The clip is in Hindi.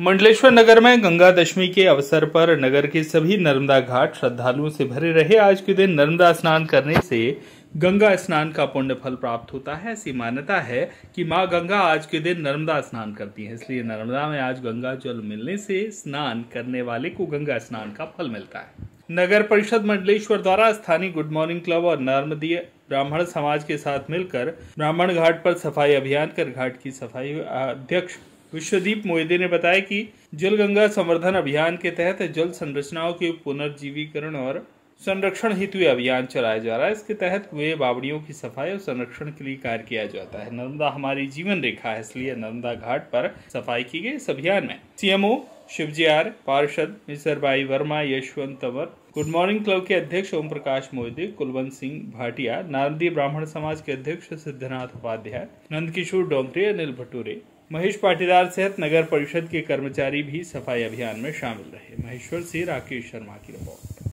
मंडलेश्वर नगर में गंगा दशमी के अवसर पर नगर के सभी नर्मदा घाट श्रद्धालुओं से भरे रहे आज के दिन नर्मदा स्नान करने से गंगा स्नान का पुण्य फल प्राप्त होता है ऐसी मान्यता है कि माँ गंगा आज के दिन नर्मदा स्नान करती है इसलिए नर्मदा में आज गंगा जल मिलने से स्नान करने वाले को गंगा स्नान का फल मिलता है नगर परिषद मंडलेश्वर द्वारा स्थानीय गुड मॉर्निंग क्लब और नर्मदीय ब्राह्मण समाज के साथ मिलकर ब्राह्मण घाट पर सफाई अभियान कर घाट की सफाई अध्यक्ष विश्वदीप मोहिदे ने बताया कि जल गंगा संवर्धन अभियान के तहत जल संरचनाओं के पुनर्जीवीकरण और संरक्षण हेतु अभियान चलाया जा रहा है इसके तहत कुएं बावड़ियों की सफाई और संरक्षण के लिए कार्य किया जाता है नर्मदा हमारी जीवन रेखा है इसलिए नर्मदा घाट पर सफाई की गई इस अभियान में सीएमओ शिवजी आर पार्षद Misar Bai Verma Yashwant Tanwar good morning club के अध्यक्ष ओम प्रकाश मोहिते कुलवंत सिंह भाटिया नारदी ब्राह्मण समाज के अध्यक्ष सिद्धनाथ उपाध्याय नंदकिशोर डोंगरे अनिल भटूरे महेश पाटीदार सहित नगर परिषद के कर्मचारी भी सफाई अभियान में शामिल रहे महेश्वर से राकेश शर्मा की रिपोर्ट